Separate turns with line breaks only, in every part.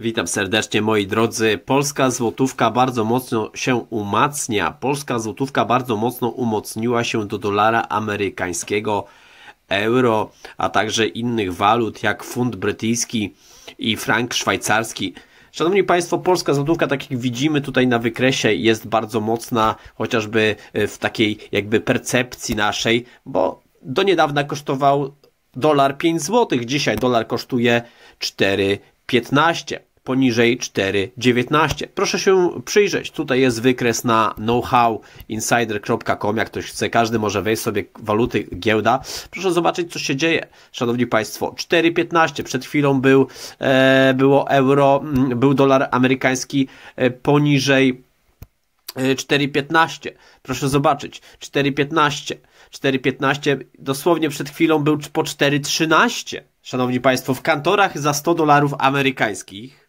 Witam serdecznie moi drodzy. Polska złotówka bardzo mocno się umacnia. Polska złotówka bardzo mocno umocniła się do dolara amerykańskiego, euro, a także innych walut jak funt brytyjski i frank szwajcarski. Szanowni Państwo, polska złotówka, tak jak widzimy tutaj na wykresie, jest bardzo mocna, chociażby e, w takiej jakby percepcji naszej, bo do niedawna kosztował dolar 5 zł, dzisiaj dolar kosztuje 4,15 poniżej 4,19. Proszę się przyjrzeć, tutaj jest wykres na knowhowinsider.com, jak ktoś chce, każdy może wejść sobie waluty giełda. Proszę zobaczyć, co się dzieje, szanowni państwo. 4,15, przed chwilą był, e, było euro, mm, był dolar amerykański e, poniżej 4,15. E, Proszę zobaczyć, 4,15. 4,15 dosłownie przed chwilą był po 4,13. Szanowni Państwo, w kantorach za 100 dolarów amerykańskich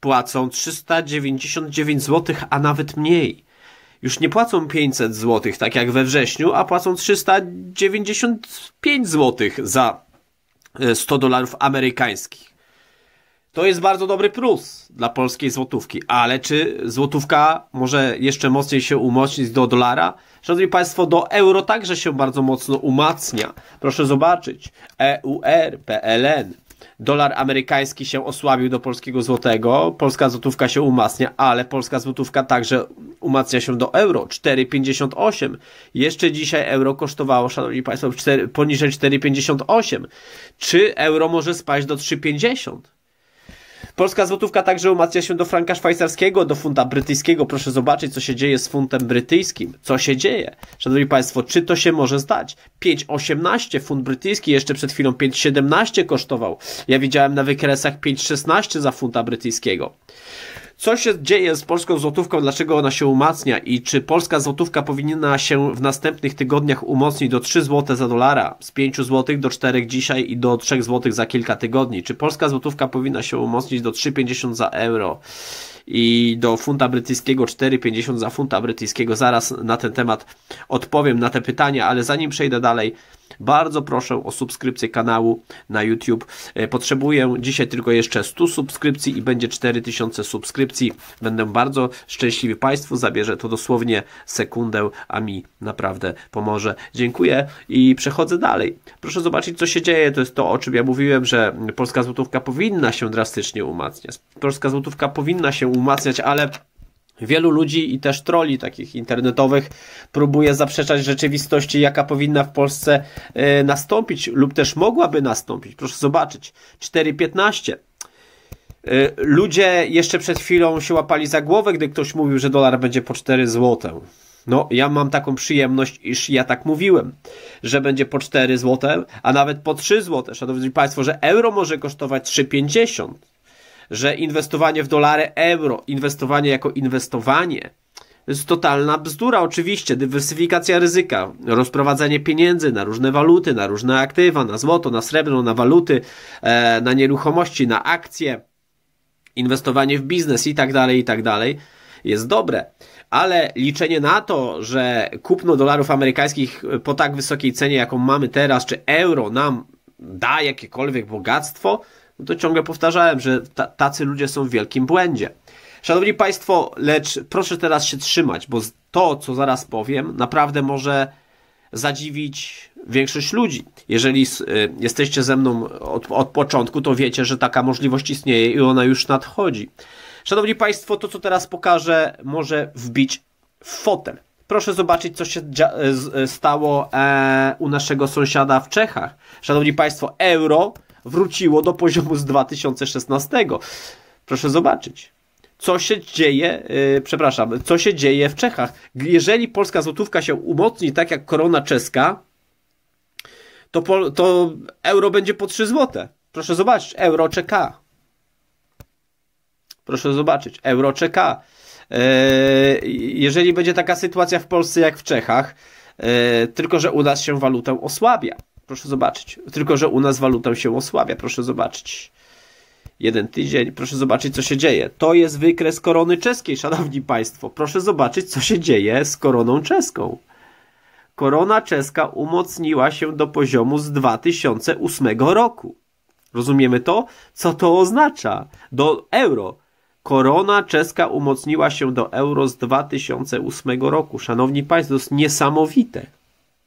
płacą 399 zł, a nawet mniej. Już nie płacą 500 zł, tak jak we wrześniu, a płacą 395 zł za 100 e, dolarów amerykańskich. To jest bardzo dobry plus dla polskiej złotówki, ale czy złotówka może jeszcze mocniej się umocnić do dolara? Szanowni Państwo, do euro także się bardzo mocno umacnia. Proszę zobaczyć. EUR, PLN, dolar amerykański się osłabił do polskiego złotego, polska złotówka się umacnia, ale polska złotówka także umacnia się do euro, 4,58. Jeszcze dzisiaj euro kosztowało, szanowni państwo, 4, poniżej 4,58. Czy euro może spaść do 3,50? Polska złotówka także umacnia się do franka szwajcarskiego, do funta brytyjskiego. Proszę zobaczyć, co się dzieje z funtem brytyjskim. Co się dzieje? Szanowni Państwo, czy to się może zdać? 5,18 funt brytyjski, jeszcze przed chwilą 5,17 kosztował. Ja widziałem na wykresach 5,16 za funta brytyjskiego. Co się dzieje z polską złotówką, dlaczego ona się umacnia i czy polska złotówka powinna się w następnych tygodniach umocnić do 3 zł za dolara, z 5 zł do 4 dzisiaj i do 3 zł za kilka tygodni? Czy polska złotówka powinna się umocnić do 3,50 za euro? i do funta brytyjskiego 4,50 za funta brytyjskiego. Zaraz na ten temat odpowiem na te pytania, ale zanim przejdę dalej, bardzo proszę o subskrypcję kanału na YouTube. E, potrzebuję dzisiaj tylko jeszcze 100 subskrypcji i będzie 4000 subskrypcji. Będę bardzo szczęśliwy Państwu. Zabierze to dosłownie sekundę, a mi naprawdę pomoże. Dziękuję i przechodzę dalej. Proszę zobaczyć, co się dzieje. To jest to, o czym ja mówiłem, że polska złotówka powinna się drastycznie umacniać. Polska złotówka powinna się umacniać, ale Wielu ludzi i też troli takich internetowych próbuje zaprzeczać rzeczywistości, jaka powinna w Polsce e, nastąpić lub też mogłaby nastąpić. Proszę zobaczyć. 4.15. E, ludzie jeszcze przed chwilą się łapali za głowę, gdy ktoś mówił, że dolar będzie po 4 zł. No, ja mam taką przyjemność, iż ja tak mówiłem, że będzie po 4 zł, a nawet po 3 zł. Szanowni Państwo, że euro może kosztować 3,50 że inwestowanie w dolary euro, inwestowanie jako inwestowanie, to jest totalna bzdura, oczywiście. Dywersyfikacja ryzyka, rozprowadzanie pieniędzy na różne waluty, na różne aktywa, na złoto, na srebro, na waluty, e, na nieruchomości, na akcje, inwestowanie w biznes i tak dalej, i tak dalej, jest dobre. Ale liczenie na to, że kupno dolarów amerykańskich po tak wysokiej cenie, jaką mamy teraz, czy euro nam da jakiekolwiek bogactwo, no to ciągle powtarzałem, że tacy ludzie są w wielkim błędzie. Szanowni Państwo, lecz proszę teraz się trzymać, bo to, co zaraz powiem, naprawdę może zadziwić większość ludzi. Jeżeli y, jesteście ze mną od, od, początku, to wiecie, że taka możliwość istnieje i ona już nadchodzi. Szanowni Państwo, to, co teraz pokażę, może wbić w fotel. Proszę zobaczyć, co się stało e, u naszego sąsiada w Czechach. Szanowni Państwo, euro wróciło do poziomu z 2016. Proszę zobaczyć. Co się dzieje, yy, przepraszam, co się dzieje w Czechach? Jeżeli polska złotówka się umocni tak jak korona czeska, to, to euro będzie po 3 złote. Proszę zobaczyć, euro czeka. Proszę zobaczyć, euro czeka. Y, jeżeli będzie taka sytuacja w Polsce jak w Czechach, y, tylko że u nas się walutę osłabia. Proszę zobaczyć. Tylko, że u nas walutę się osłabia. Proszę zobaczyć. Jeden tydzień. Proszę zobaczyć, co się dzieje. To jest wykres korony czeskiej, szanowni państwo. Proszę zobaczyć, co się dzieje z koroną czeską. Korona czeska umocniła się do poziomu z 2008 roku. Rozumiemy to? Co to oznacza? Do euro. Korona czeska umocniła się do euro z 2008 roku. Szanowni Państwo, to jest niesamowite.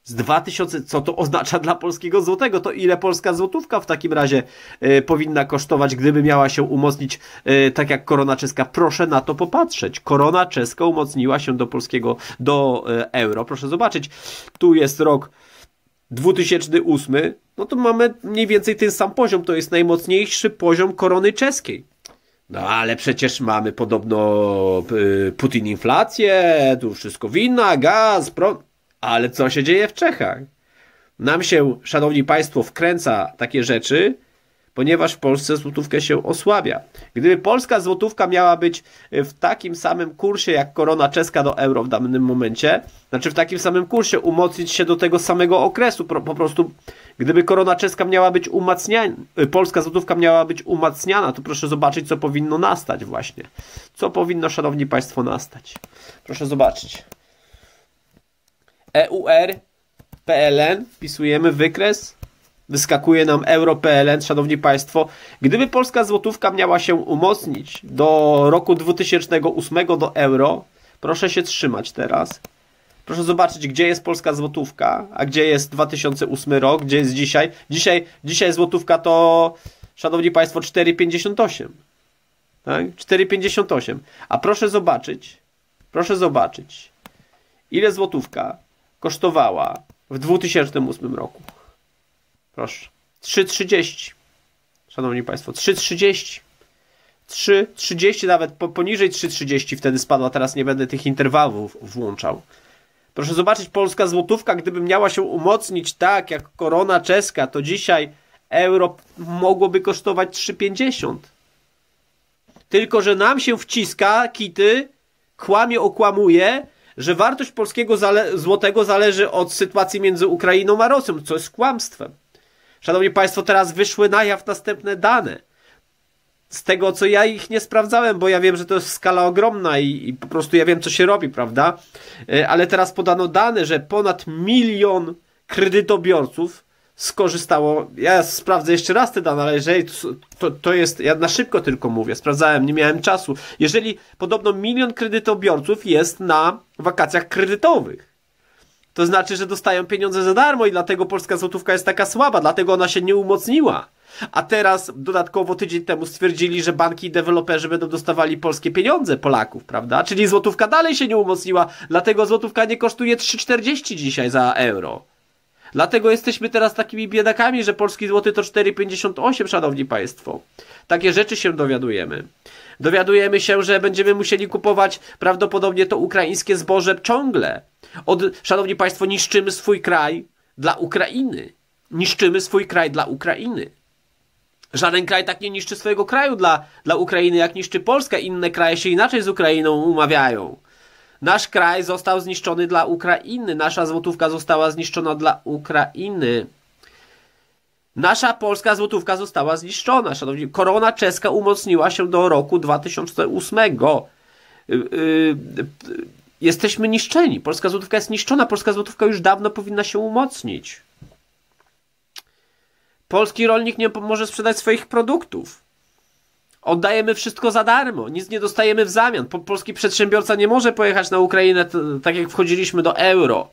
Z 2000, co to oznacza dla polskiego złotego? To ile polska złotówka w takim razie y, powinna kosztować, gdyby miała się umocnić y, tak jak korona czeska? Proszę na to popatrzeć. Korona czeska umocniła się do polskiego, do y, euro. Proszę zobaczyć. Tu jest rok 2008. No to mamy mniej więcej ten sam poziom. To jest najmocniejszy poziom korony czeskiej. No ale przecież mamy podobno Putin inflację, tu wszystko wina, gaz, prąd. Ale co się dzieje w Czechach? Nam się, szanowni państwo, wkręca takie rzeczy, ponieważ w Polsce złotówkę się osłabia. Gdyby polska złotówka miała być e, w takim samym kursie jak korona czeska do euro w danym momencie, znaczy w takim samym kursie umocnić się do tego samego okresu, po prostu gdyby korona czeska miała być umacniana, e, polska złotówka miała być umacniana, to proszę zobaczyć co powinno nastać właśnie. Co powinno, szanowni państwo, nastać. Proszę zobaczyć. EUR PLN, wpisujemy wykres, wyskakuje nam euro PLN, szanowni państwo. Gdyby polska złotówka miała się umocnić do roku 2008 do euro, proszę się trzymać teraz. Proszę zobaczyć, gdzie jest polska złotówka, a gdzie jest 2008 rok, gdzie jest dzisiaj. Dzisiaj, dzisiaj złotówka to, szanowni państwo, 4,58. Tak? 4,58. A proszę zobaczyć, proszę zobaczyć, ile złotówka kosztowała w 2008 roku. Proszę. 3,30. Szanowni Państwo, 3,30. 3,30 nawet po, poniżej 3,30 wtedy spadła, teraz nie będę tych interwałów włączał. Proszę zobaczyć, polska złotówka, gdyby miała się umocnić tak jak korona czeska, to dzisiaj euro mogłoby kosztować 3,50. Tylko, że nam się wciska, kity, kłamie, okłamuje, że wartość polskiego zale złotego zależy od sytuacji między Ukrainą a Rosją, co jest kłamstwem. Szanowni Państwo, teraz wyszły na jaw następne dane. Z tego, co ja ich nie sprawdzałem, bo ja wiem, że to jest skala ogromna i, i po prostu ja wiem, co się robi, prawda? E, ale teraz podano dane, że ponad milion kredytobiorców skorzystało. Ja sprawdzę jeszcze raz te dane, ale jeżeli to, to jest, ja na szybko tylko mówię, sprawdzałem, nie miałem czasu. Jeżeli podobno milion kredytobiorców jest na wakacjach kredytowych, to znaczy, że dostają pieniądze za darmo i dlatego polska złotówka jest taka słaba, dlatego ona się nie umocniła. A teraz dodatkowo tydzień temu stwierdzili, że banki i deweloperzy będą dostawali polskie pieniądze Polaków, prawda? Czyli złotówka dalej się nie umocniła, dlatego złotówka nie kosztuje 3,40 dzisiaj za euro. Dlatego jesteśmy teraz takimi biedakami, że polski złoty to 4,58, szanowni państwo. Takie rzeczy się dowiadujemy. Dowiadujemy się, że będziemy musieli kupować prawdopodobnie to ukraińskie zboże ciągle. Od, szanowni państwo, niszczymy swój kraj dla Ukrainy. Niszczymy swój kraj dla Ukrainy. Żaden kraj tak nie niszczy swojego kraju dla, dla Ukrainy, jak niszczy Polska. Inne kraje się inaczej z Ukrainą umawiają. Nasz kraj został zniszczony dla Ukrainy. Nasza złotówka została zniszczona dla Ukrainy. Nasza polska złotówka została zniszczona, szanowni. Korona czeska umocniła się do roku 2008. Y, y, jesteśmy niszczeni. Polska złotówka jest niszczona. Polska złotówka już dawno powinna się umocnić. Polski rolnik nie może sprzedać swoich produktów oddajemy wszystko za darmo, nic nie dostajemy w zamian. polski przedsiębiorca nie może pojechać na Ukrainę tak jak wchodziliśmy do euro.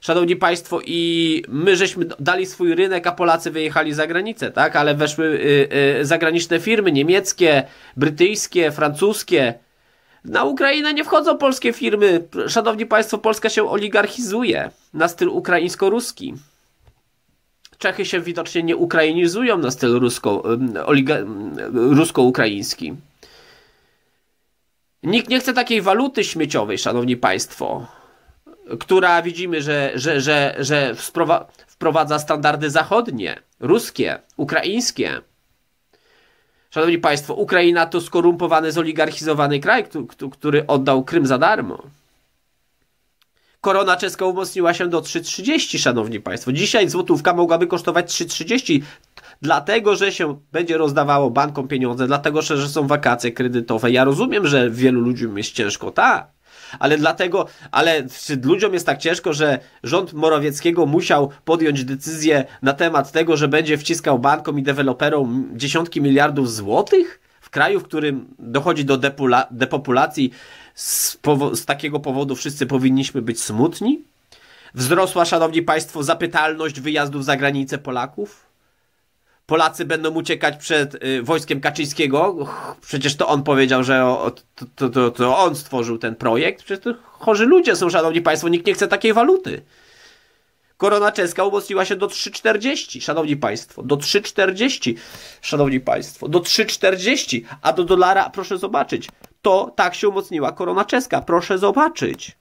Szanowni Państwo, i my żeśmy dali swój rynek, a Polacy wyjechali za granicę, tak? Ale weszły y, y, zagraniczne firmy, niemieckie, brytyjskie, francuskie. Na Ukrainę nie wchodzą polskie firmy. Szanowni Państwo, Polska się oligarchizuje na styl ukraińsko-ruski. Czechy się widocznie nie ukrainizują na styl rusko, rusko-ukraiński. Nikt nie chce takiej waluty śmieciowej, szanowni państwo, która widzimy, że, że, że, że wprowadza standardy zachodnie, ruskie, ukraińskie. Szanowni Państwo, Ukraina to skorumpowany, zoligarchizowany kraj, który oddał Krym za darmo korona czeska umocniła się do 3,30, szanowni państwo. Dzisiaj złotówka mogłaby kosztować 3,30, dlatego że się będzie rozdawało bankom pieniądze, dlatego że są wakacje kredytowe. Ja rozumiem, że wielu ludziom jest ciężko, tak. Ale dlatego, ale ludziom jest tak ciężko, że rząd Morawieckiego musiał podjąć decyzję na temat tego, że będzie wciskał bankom i deweloperom dziesiątki miliardów złotych? kraju, w którym dochodzi do depopulacji, z, z takiego powodu wszyscy powinniśmy być smutni? Wzrosła, szanowni państwo, zapytalność wyjazdów za granicę Polaków? Polacy będą uciekać przed y, wojskiem Kaczyńskiego. Uch, przecież to on powiedział, że o, to, to, to, to, on stworzył ten projekt. Przecież to chorzy ludzie są, szanowni państwo. Nikt nie chce takiej waluty. Korona czeska umocniła się do 3,40, szanowni państwo. Do 3,40, szanowni państwo. Do 3,40, a do dolara, proszę zobaczyć, to tak się umocniła korona czeska. Proszę zobaczyć.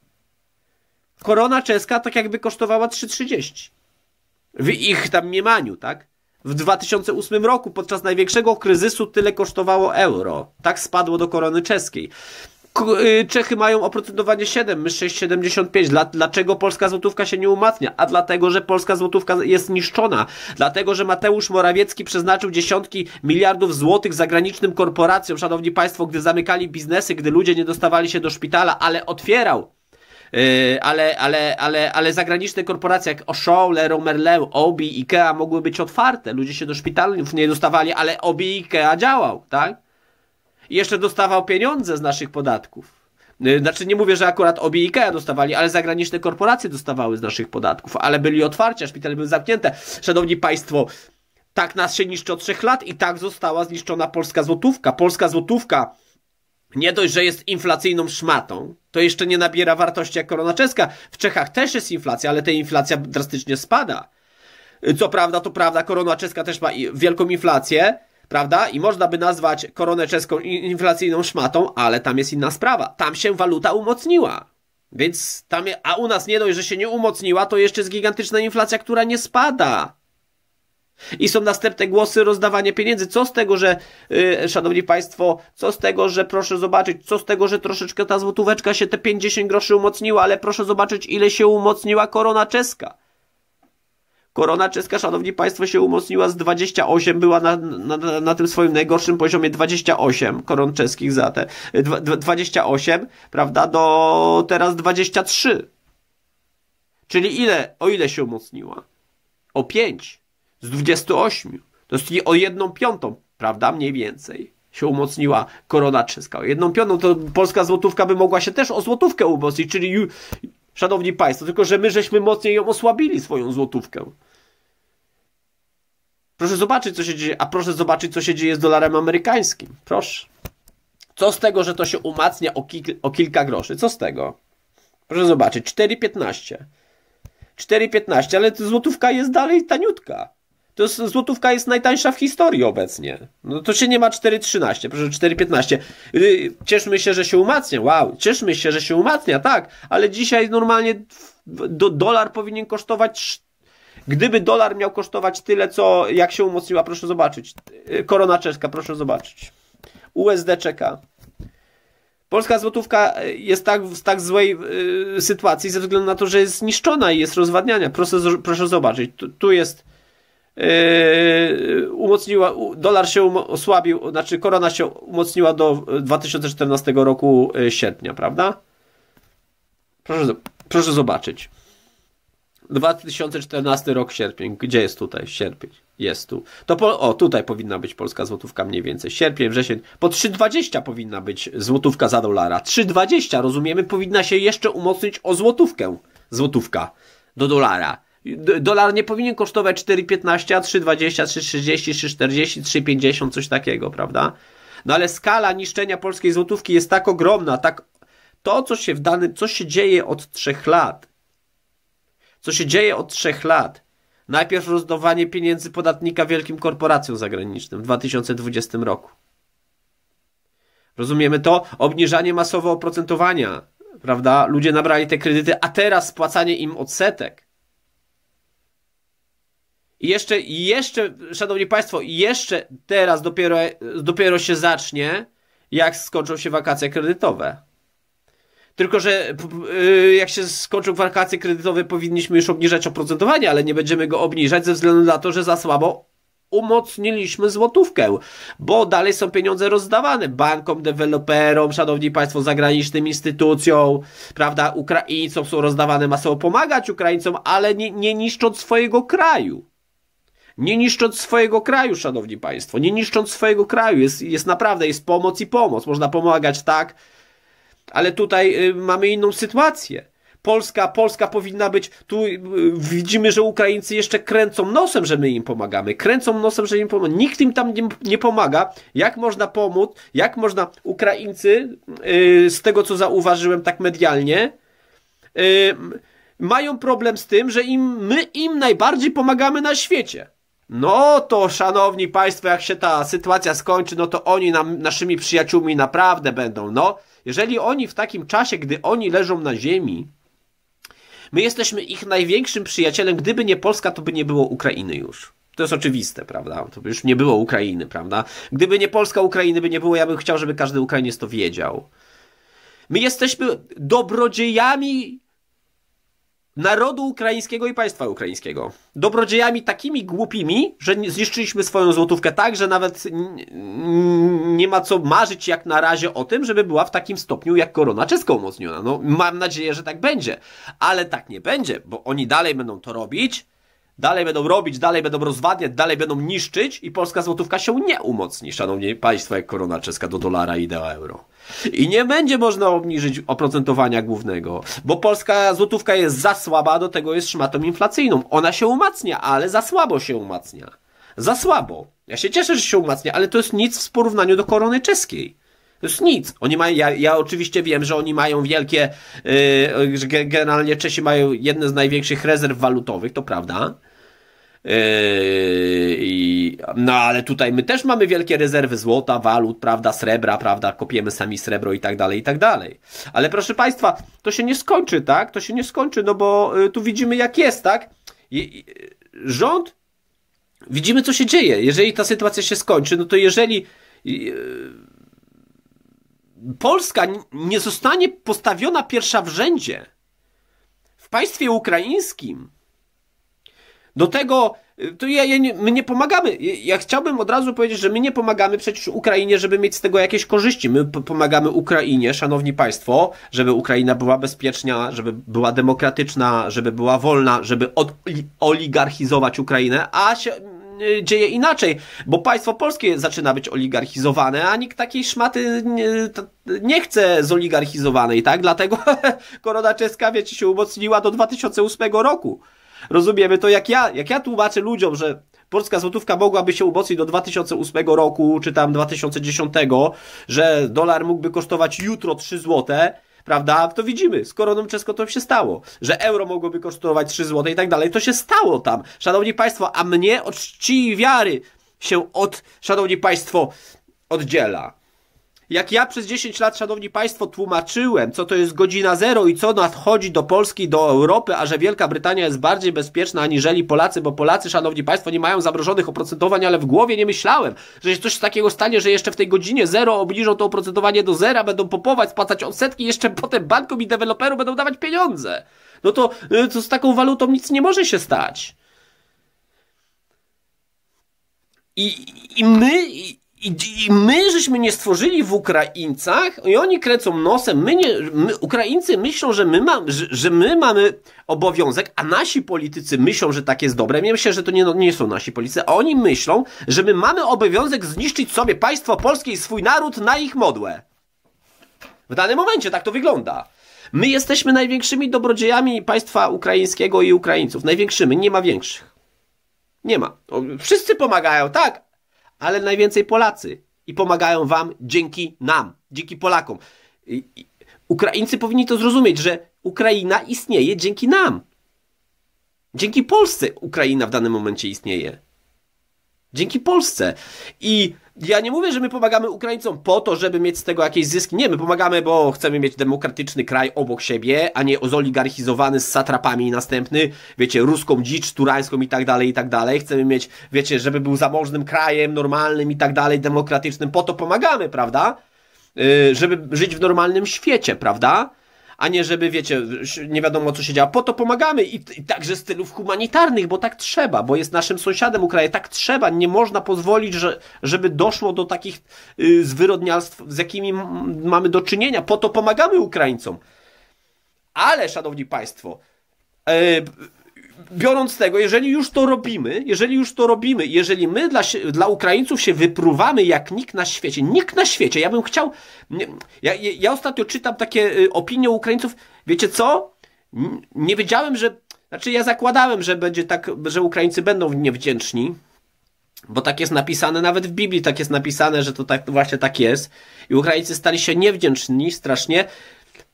Korona czeska tak jakby kosztowała 3,30. W ich tam mniemaniu, tak? W 2008 roku podczas największego kryzysu tyle kosztowało euro. Tak spadło do korony czeskiej. Y, Czechy mają oprocentowanie 7, my 6,75. Dlaczego polska złotówka się nie umacnia? A dlatego, że polska złotówka jest niszczona. Dlatego, że Mateusz Morawiecki przeznaczył dziesiątki miliardów złotych zagranicznym korporacjom, szanowni państwo, gdy zamykali biznesy, gdy ludzie nie dostawali się do szpitala, ale otwierał y, ale, ale, ale, ale zagraniczne korporacje jak Auchan, Leroy Merlin, Obi, Ikea mogły być otwarte. Ludzie się do szpitalów nie dostawali, ale Obi Ikea działał, tak? i jeszcze dostawał pieniądze z naszych podatków. Y, znaczy nie mówię, że akurat obie IKEA dostawali, ale zagraniczne korporacje dostawały z naszych podatków, ale byli otwarci, a szpitale były zamknięte. Szanowni Państwo, tak nas się niszczy od trzech lat i tak została zniszczona polska złotówka. Polska złotówka nie dość, że jest inflacyjną szmatą, to jeszcze nie nabiera wartości jak korona czeska. W Czechach też jest inflacja, ale ta inflacja drastycznie spada. Y, co prawda, to prawda, korona czeska też ma wielką inflację, prawda? I można by nazwać koronę czeską inflacyjną szmatą, ale tam jest inna sprawa. Tam się waluta umocniła. Więc tam, a u nas nie dość, że się nie umocniła, to jeszcze jest gigantyczna inflacja, która nie spada. I są następne głosy rozdawanie pieniędzy. Co z tego, że, yy, szanowni państwo, co z tego, że proszę zobaczyć, co z tego, że troszeczkę ta złotóweczka się te 50 groszy umocniła, ale proszę zobaczyć, ile się umocniła korona czeska. Korona czeska, szanowni państwo, się umocniła z 28, była na, na, na tym swoim najgorszym poziomie 28 koron czeskich za te. 28, prawda, do teraz 23. Czyli ile, o ile się umocniła? O 5 z 28. To jest o jedną piątą, prawda, mniej więcej się umocniła korona czeska. O jedną piątą to polska złotówka by mogła się też o złotówkę umocnić, czyli Szanowni Państwo, tylko że my żeśmy mocniej ją osłabili, swoją złotówkę. Proszę zobaczyć, co się dzieje, a proszę zobaczyć, co się dzieje z dolarem amerykańskim. Proszę. Co z tego, że to się umacnia o, kil o kilka groszy? Co z tego? Proszę zobaczyć, 4,15. 4,15, ale złotówka jest dalej taniutka. To złotówka jest najtańsza w historii obecnie. No to się nie ma 4,13, proszę 4,15. Y, cieszmy się, że się umacnia, wow, cieszmy się, że się umacnia, tak, ale dzisiaj normalnie do, dolar powinien kosztować Gdyby dolar miał kosztować tyle, co jak się umocniła, proszę zobaczyć. Y, korona czeska, proszę zobaczyć. USD czeka. Polska złotówka y, jest tak, w tak złej y, sytuacji ze względu na to, że jest zniszczona i jest rozwadniania. Proszę, proszę zobaczyć, tu, tu jest Yy, umocniła, dolar się osłabił, znaczy korona się umocniła do 2014 e, roku e, sierpnia, prawda? Proszę, proszę zobaczyć. 2014 rok sierpień. Gdzie jest tutaj sierpień? Jest tu. To po, o, tutaj powinna być polska złotówka mniej więcej. Sierpień, wrzesień. Po 3,20 powinna być złotówka za dolara. 3,20 rozumiemy, powinna się jeszcze umocnić o złotówkę. Złotówka do dolara dolar nie powinien kosztować 4,15, 3,20, 3,30, 3,40, 3,50, coś takiego, prawda? No ale skala niszczenia polskiej złotówki jest tak ogromna, tak to, co się w danym, co się dzieje od trzech lat, co się dzieje od trzech lat, najpierw rozdawanie pieniędzy podatnika wielkim korporacjom zagranicznym w 2020 roku. Rozumiemy to? Obniżanie masowe oprocentowania, prawda? Ludzie nabrali te kredyty, a teraz spłacanie im odsetek i jeszcze, jeszcze, szanowni państwo, jeszcze teraz dopiero, dopiero się zacznie, jak skończą się wakacje kredytowe. Tylko, że y, jak się skończą wakacje kredytowe, powinniśmy już obniżać oprocentowanie, ale nie będziemy go obniżać ze względu na to, że za słabo umocniliśmy złotówkę, bo dalej są pieniądze rozdawane bankom, deweloperom, szanowni państwo, zagranicznym instytucjom, prawda, Ukraińcom są rozdawane, masowo pomagać Ukraińcom, ale nie, nie niszcząc swojego kraju nie niszcząc swojego kraju, szanowni państwo, nie niszcząc swojego kraju. Jest, jest naprawdę, jest pomoc i pomoc. Można pomagać tak, ale tutaj y, mamy inną sytuację. Polska, Polska powinna być, tu y, widzimy, że Ukraińcy jeszcze kręcą nosem, że my im pomagamy. Kręcą nosem, że im pomagamy. Nikt im tam nie, nie pomaga. Jak można pomóc? Jak można Ukraińcy, y, z tego co zauważyłem tak medialnie, y, mają problem z tym, że im, my im najbardziej pomagamy na świecie. No to, szanowni państwo, jak się ta sytuacja skończy, no to oni nam, naszymi przyjaciółmi naprawdę będą. No, jeżeli oni w takim czasie, gdy oni leżą na ziemi, my jesteśmy ich największym przyjacielem. Gdyby nie Polska, to by nie było Ukrainy już. To jest oczywiste, prawda? To by już nie było Ukrainy, prawda? Gdyby nie Polska, Ukrainy by nie było. Ja bym chciał, żeby każdy Ukrainiec to wiedział. My jesteśmy dobrodziejami narodu ukraińskiego i państwa ukraińskiego. Dobrodziejami takimi głupimi, że zniszczyliśmy swoją złotówkę tak, że nawet nie ma co marzyć jak na razie o tym, żeby była w takim stopniu jak korona czeska umocniona. No, mam nadzieję, że tak będzie. Ale tak nie będzie, bo oni dalej będą to robić Dalej będą robić, dalej będą rozwadniać, dalej będą niszczyć i polska złotówka się nie umocni, szanowni państwo, jak korona czeska do dolara i do euro. I nie będzie można obniżyć oprocentowania głównego, bo polska złotówka jest za słaba, do tego jest szmatą inflacyjną. Ona się umacnia, ale za słabo się umacnia. Za słabo. Ja się cieszę, że się umacnia, ale to jest nic w porównaniu do korony czeskiej. To jest nic. Oni mają, ja, ja oczywiście wiem, że oni mają wielkie, yy, że generalnie Czesi mają jedne z największych rezerw walutowych, to prawda. Yy, no ale tutaj my też mamy wielkie rezerwy złota, walut, prawda, srebra, prawda, kopiemy sami srebro i tak dalej, i tak dalej. Ale proszę Państwa, to się nie skończy, tak? To się nie skończy, no bo y, tu widzimy jak jest, tak? I, i, y, rząd, widzimy co się dzieje. Jeżeli ta sytuacja się skończy, no to jeżeli... Y, Polska nie zostanie postawiona pierwsza w rzędzie w państwie ukraińskim. Do tego, y, to ja, ja nie, my nie pomagamy. Ja chciałbym od razu powiedzieć, że my nie pomagamy przecież Ukrainie, żeby mieć z tego jakieś korzyści. My pomagamy Ukrainie, szanowni państwo, żeby Ukraina była bezpieczna, żeby była demokratyczna, żeby była wolna, żeby oligarchizować Ukrainę, a się, Y, dzieje inaczej, bo państwo polskie zaczyna być oligarchizowane, a nikt takiej szmaty nie, nie chce zoligarchizowanej, tak? Dlatego korona czeska, wiecie, się umocniła do 2008 roku. Rozumiemy to, jak ja, jak ja tłumaczę ludziom, że polska złotówka mogłaby się umocnić do 2008 roku, czy tam 2010, że dolar mógłby kosztować jutro 3 złote, prawda? To widzimy, z koroną czeską to się stało, że euro mogłoby kosztować 3 zł i tak dalej, to się stało tam. Szanowni Państwo, a mnie od czci i wiary się od, szanowni Państwo, oddziela. Jak ja przez 10 lat, szanowni państwo, tłumaczyłem, co to jest godzina zero i co nadchodzi do Polski, do Europy, a że Wielka Brytania jest bardziej bezpieczna aniżeli Polacy, bo Polacy, szanowni państwo, nie mają zamrożonych oprocentowań, ale w głowie nie myślałem, że jest coś takiego stanie, że jeszcze w tej godzinie zero obniżą to oprocentowanie do zera, będą popować, spłacać odsetki, jeszcze potem bankom i deweloperom będą dawać pieniądze. No to, to y, z taką walutą nic nie może się stać. I, i my, i, I, my żeśmy nie stworzyli w Ukraińcach i oni kręcą nosem. My nie, my, Ukraińcy myślą, że my, ma, że, że, my mamy obowiązek, a nasi politycy myślą, że tak jest dobre. Ja myślę, że to nie, no, nie są nasi politycy, a oni myślą, że my mamy obowiązek zniszczyć sobie państwo polskie i swój naród na ich modłę. W danym momencie tak to wygląda. My jesteśmy największymi dobrodziejami państwa ukraińskiego i Ukraińców. Największymi, nie ma większych. Nie ma. Wszyscy pomagają, tak, ale najwięcej Polacy. I pomagają wam dzięki nam, dzięki Polakom. Ukraińcy powinni to zrozumieć, że Ukraina istnieje dzięki nam. Dzięki Polsce Ukraina w danym momencie istnieje. Dzięki Polsce. I ja nie mówię, że my pomagamy Ukraińcom po to, żeby mieć z tego jakieś zyski. Nie, my pomagamy, bo chcemy mieć demokratyczny kraj obok siebie, a nie zoligarchizowany z satrapami następny, wiecie, ruską dzicz, turańską i tak dalej, i tak dalej. Chcemy mieć, wiecie, żeby był zamożnym krajem, normalnym i tak dalej, demokratycznym. Po to pomagamy, prawda? Yy, żeby żyć w normalnym świecie, prawda? a nie żeby, wiecie, nie wiadomo co się dzieje. Po to pomagamy i, i także z tylów humanitarnych, bo tak trzeba, bo jest naszym sąsiadem Ukrainy, tak trzeba, nie można pozwolić, że, żeby doszło do takich y, zwyrodnialstw, z jakimi mamy do czynienia. Po to pomagamy Ukraińcom. Ale, szanowni państwo, y, biorąc tego, jeżeli już to robimy, jeżeli już to robimy, jeżeli my dla, dla Ukraińców się wypruwamy jak nikt na świecie, nikt na świecie, ja bym chciał, nie, ja, ja ostatnio czytam takie y, opinie Ukraińców, wiecie co? Nie wiedziałem, że, znaczy ja zakładałem, że będzie tak, że Ukraińcy będą niewdzięczni, bo tak jest napisane, nawet w Biblii tak jest napisane, że to tak, właśnie tak jest. I Ukraińcy stali się niewdzięczni strasznie.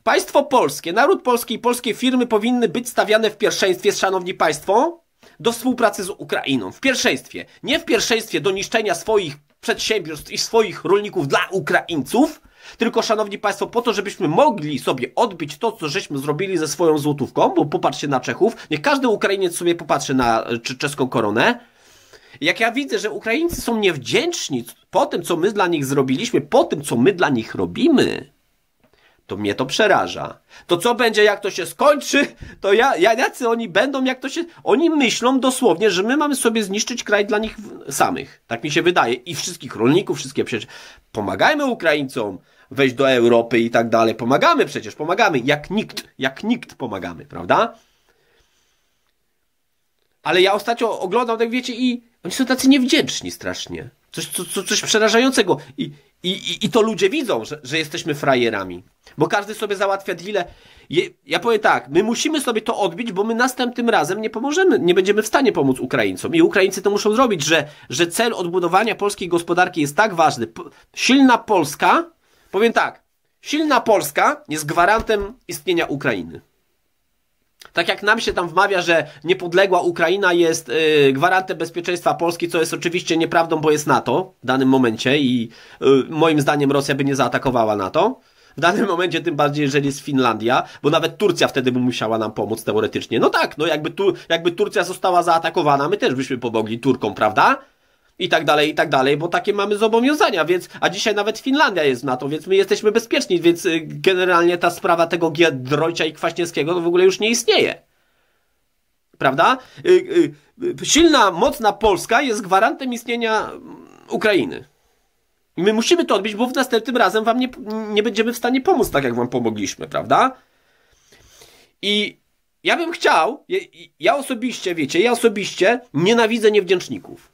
Państwo polskie, naród polski i polskie firmy powinny być stawiane w pierwszeństwie, szanowni państwo, do współpracy z Ukrainą. W pierwszeństwie. Nie w pierwszeństwie do niszczenia swoich przedsiębiorstw i swoich rolników dla Ukraińców, tylko, szanowni państwo, po to, żebyśmy mogli sobie odbić to, co żeśmy zrobili ze swoją złotówką, bo popatrzcie na Czechów, niech każdy Ukrainiec sobie popatrzy na czeską koronę, jak ja widzę, że Ukraińcy są niewdzięczni po tym, co my dla nich zrobiliśmy, po tym, co my dla nich robimy, to mnie to przeraża. To co będzie, jak to się skończy, to ja, ja, jacy oni będą, jak to się... Oni myślą dosłownie, że my mamy sobie zniszczyć kraj dla nich samych. Tak mi się wydaje. I wszystkich rolników, wszystkie przecież... Pomagajmy Ukraińcom wejść do Europy i tak dalej. Pomagamy przecież, pomagamy. Jak nikt, jak nikt pomagamy, prawda? Ale ja ostatnio oglądam, tak wiecie, i oni są tacy niewdzięczni strasznie. Coś, co, co, coś przerażającego. I, i, i, I, to ludzie widzą, że, że jesteśmy frajerami. Bo każdy sobie załatwia deale. Ja powiem tak, my musimy sobie to odbić, bo my następnym razem nie pomożemy, nie będziemy w stanie pomóc Ukraińcom. I Ukraińcy to muszą zrobić, że, że cel odbudowania polskiej gospodarki jest tak ważny. Silna Polska, powiem tak, silna Polska jest gwarantem istnienia Ukrainy. Tak jak nam się tam wmawia, że niepodległa Ukraina jest y, gwarantem bezpieczeństwa Polski, co jest oczywiście nieprawdą, bo jest NATO w danym momencie i y, moim zdaniem Rosja by nie zaatakowała NATO. W danym momencie tym bardziej, jeżeli jest Finlandia, bo nawet Turcja wtedy by musiała nam pomóc teoretycznie. No tak, no jakby, tu, jakby Turcja została zaatakowana, my też byśmy pomogli Turkom, prawda? i tak dalej, i tak dalej, bo takie mamy zobowiązania, więc, a dzisiaj nawet Finlandia jest w NATO, więc my jesteśmy bezpieczni, więc y, generalnie ta sprawa tego Giedroycia i Kwaśniewskiego w ogóle już nie istnieje. Prawda? Y, y, silna, mocna Polska jest gwarantem istnienia mm, Ukrainy. My musimy to odbić, bo w następnym razem wam nie, nie będziemy w stanie pomóc tak, jak wam pomogliśmy, prawda? I ja bym chciał, ja osobiście, wiecie, ja osobiście nienawidzę niewdzięczników.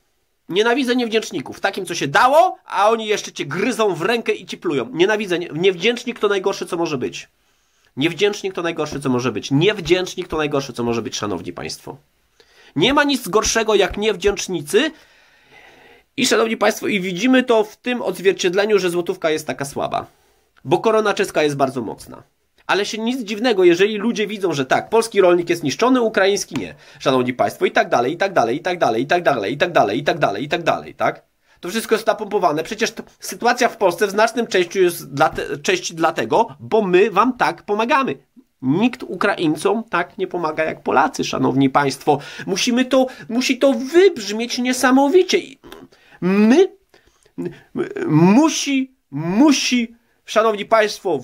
Nienawidzę niewdzięczników. Takim, co się dało, a oni jeszcze cię gryzą w rękę i ci plują. Nienawidzę. Niewdzięcznik to najgorsze, co może być. Niewdzięcznik to najgorsze, co może być. Niewdzięcznik to najgorsze, co może być, szanowni państwo. Nie ma nic gorszego jak niewdzięcznicy. I szanowni państwo, i widzimy to w tym odzwierciedleniu, że złotówka jest taka słaba. Bo korona czeska jest bardzo mocna. Ale się nic dziwnego, jeżeli ludzie widzą, że tak, polski rolnik jest niszczony, ukraiński nie. Szanowni Państwo, i tak dalej, i tak dalej, i tak dalej, i tak dalej, i tak dalej, i tak dalej, i tak dalej, tak? To wszystko jest napompowane. Przecież to, sytuacja w Polsce w znacznym części jest dla te, części dlatego, bo my Wam tak pomagamy. Nikt Ukraińcom tak nie pomaga jak Polacy, szanowni państwo. Musimy to, musi to wybrzmieć niesamowicie. My, musi, musi, szanowni państwo,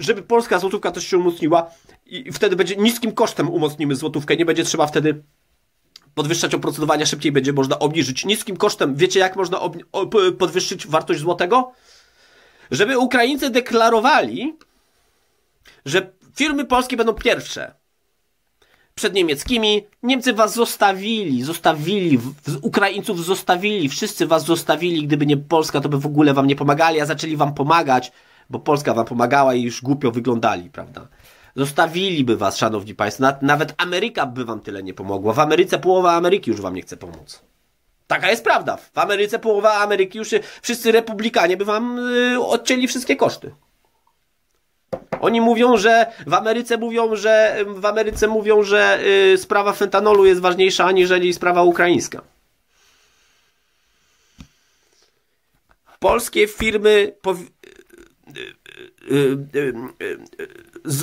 żeby polska złotówka też się umocniła i wtedy będzie niskim kosztem umocnimy złotówkę, nie będzie trzeba wtedy podwyższać oprocentowania, szybciej będzie można obniżyć. Niskim kosztem, wiecie jak można podwyższyć wartość złotego? Żeby Ukraińcy deklarowali, że firmy polskie będą pierwsze przed niemieckimi. Niemcy was zostawili, zostawili, Ukraińców zostawili, wszyscy was zostawili. Gdyby nie Polska, to by w ogóle wam nie pomagali, a zaczęli wam pomagać bo Polska wam pomagała i już głupio wyglądali, prawda? Zostawiliby was, szanowni państwo. Nawet Ameryka by wam tyle nie pomogła. W Ameryce połowa Ameryki już wam nie chce pomóc. Taka jest prawda. W Ameryce połowa Ameryki już wszyscy republikanie by wam y, odcięli wszystkie koszty. Oni mówią, że w Ameryce mówią, że w Ameryce mówią, że y, sprawa fentanolu jest ważniejsza aniżeli sprawa ukraińska. Polskie firmy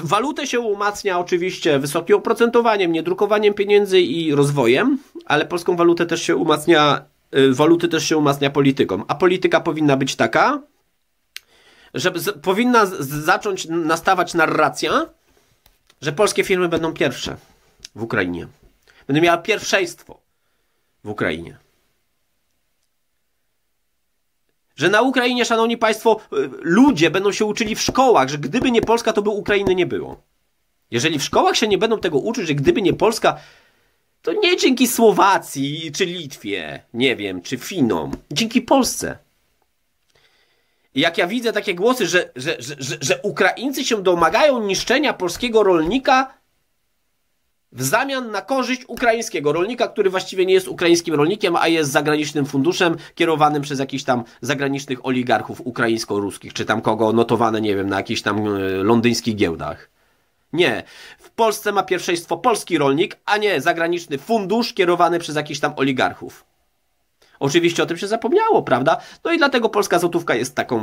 Walutę się umacnia oczywiście wysokim oprocentowaniem, niedrukowaniem pieniędzy i rozwojem, ale polską walutę też się umacnia, y, waluty też się umacnia polityką. A polityka powinna być taka, że powinna zacząć nastawać narracja, że polskie firmy będą pierwsze w Ukrainie. Będą miały pierwszeństwo w Ukrainie. Że na Ukrainie, szanowni państwo, e, ludzie będą się uczyli w szkołach, że gdyby nie Polska, to by Ukrainy nie było. Jeżeli w szkołach się nie będą tego uczyć, że gdyby nie Polska, to nie dzięki Słowacji, czy Litwie, nie wiem, czy Finom, dzięki Polsce. I jak ja widzę takie głosy, że, że, że, że Ukraińcy się domagają niszczenia polskiego rolnika, w zamian na korzyść ukraińskiego rolnika, który właściwie nie jest ukraińskim rolnikiem, a jest zagranicznym funduszem kierowanym przez jakichś tam zagranicznych oligarchów ukraińsko-ruskich, czy tam kogo notowane, nie wiem, na jakichś tam e, londyńskich giełdach. Nie. W Polsce ma pierwszeństwo polski rolnik, a nie zagraniczny fundusz kierowany przez jakichś tam oligarchów. Oczywiście o tym się zapomniało, prawda? No i dlatego polska złotówka jest taką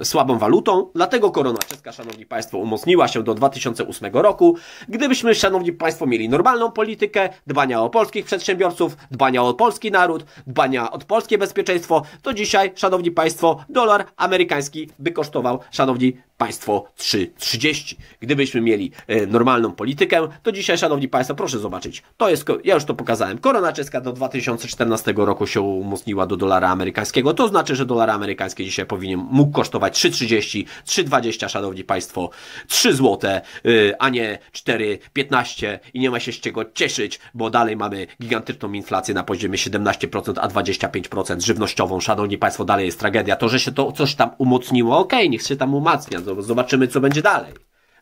e, słabą walutą, dlatego korona czeska, szanowni państwo, umocniła się do 2008 roku. Gdybyśmy, szanowni państwo, mieli normalną politykę dbania o polskich przedsiębiorców, dbania o polski naród, dbania o polskie bezpieczeństwo, to dzisiaj, szanowni państwo, dolar amerykański by kosztował, szanowni państwo 3,30. Gdybyśmy mieli e, normalną politykę, to dzisiaj, szanowni państwo, proszę zobaczyć, to jest, ja już to pokazałem, korona czeska do 2014 roku się umocniła do dolara amerykańskiego, to znaczy, że dolar amerykański dzisiaj powinien mógł kosztować 3,30, 3,20, szanowni państwo, 3 złote, e, a nie 4,15 i nie ma się z czego cieszyć, bo dalej mamy gigantyczną inflację na poziomie 17%, a 25% żywnościową, szanowni państwo, dalej jest tragedia. To, że się to coś tam umocniło, okej, okay, niech się tam umacnia, Zobaczymy, co będzie dalej.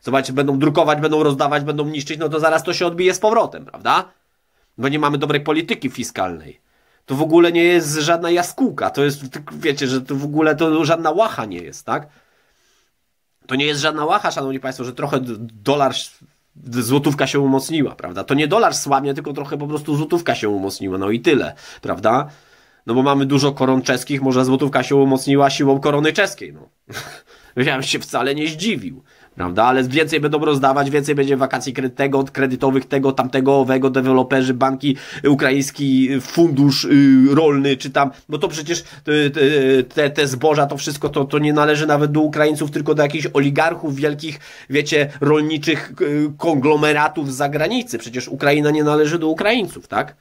Zobaczcie, będą drukować, będą rozdawać, będą niszczyć, no to zaraz to się odbije z powrotem, prawda? Bo nie mamy dobrej polityki fiskalnej. To w ogóle nie jest żadna jaskółka. To jest, wiecie, że to w ogóle to żadna łacha nie jest, tak? To nie jest żadna łacha, szanowni państwo, że trochę dolar, złotówka się umocniła, prawda? To nie dolar słabnie, tylko trochę po prostu złotówka się umocniła, no i tyle, prawda? No bo mamy dużo koron czeskich, może złotówka się umocniła siłą korony czeskiej, no. Ja się wcale nie zdziwił, prawda? Ale więcej będą rozdawać, więcej będzie wakacji kredy tego, kredytowych, tego, tamtego, owego, deweloperzy, banki, ukraiński fundusz yy, rolny, czy tam, bo to przecież yy, te, te zboża, to wszystko, to, to nie należy nawet do Ukraińców, tylko do jakichś oligarchów wielkich, wiecie, rolniczych yy, konglomeratów z zagranicy. Przecież Ukraina nie należy do Ukraińców, tak?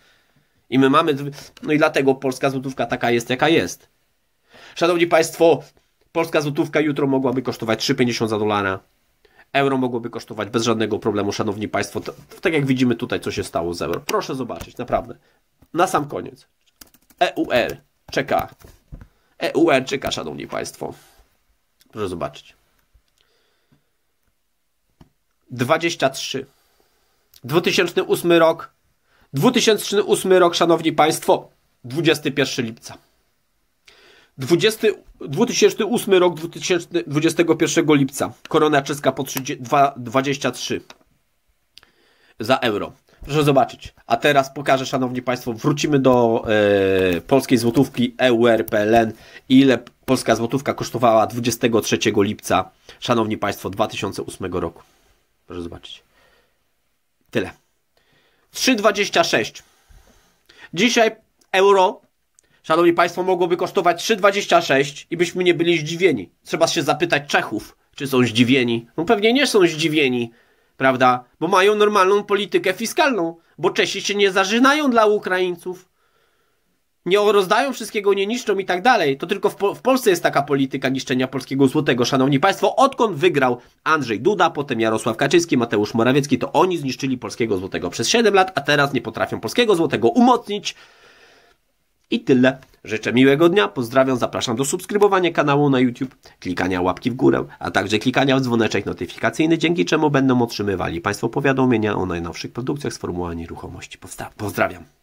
I my mamy, no i dlatego polska złotówka taka jest, jaka jest. Szanowni Państwo, Polska złotówka jutro mogłaby kosztować 3,50 za dolara. Euro mogłoby kosztować bez żadnego problemu, szanowni państwo. To, to tak jak widzimy tutaj, co się stało z euro. Proszę zobaczyć, naprawdę. Na sam koniec. EUR czeka. EUR czeka, szanowni państwo. Proszę zobaczyć. 23. 2008 rok. 2008 rok, szanowni państwo. 21 lipca. 20, 2008 rok 2000, 21 lipca. Korona czeska po 30, 23 za euro. Proszę zobaczyć. A teraz pokażę, szanowni państwo, wrócimy do e, polskiej złotówki EUR-PLN. Ile polska złotówka kosztowała 23 lipca, szanowni państwo, 2008 roku. Proszę zobaczyć. Tyle. 3,26. Dzisiaj euro szanowni państwo, mogłoby kosztować 3,26 i byśmy nie byli zdziwieni. Trzeba się zapytać Czechów, czy są zdziwieni. No pewnie nie są zdziwieni, prawda? Bo mają normalną politykę fiskalną, bo Czesi się nie zażynają dla Ukraińców. Nie rozdają wszystkiego, nie niszczą i tak dalej. To tylko w, po w Polsce jest taka polityka niszczenia polskiego złotego, szanowni państwo. Odkąd wygrał Andrzej Duda, potem Jarosław Kaczyński, Mateusz Morawiecki, to oni zniszczyli polskiego złotego przez 7 lat, a teraz nie potrafią polskiego złotego umocnić. I tyle. Życzę miłego dnia, pozdrawiam, zapraszam do subskrybowania kanału na YouTube, klikania łapki w górę, a także klikania w dzwoneczek notyfikacyjny, dzięki czemu będą otrzymywali Państwo powiadomienia o najnowszych produkcjach z formuła nieruchomości. Pozdrawiam.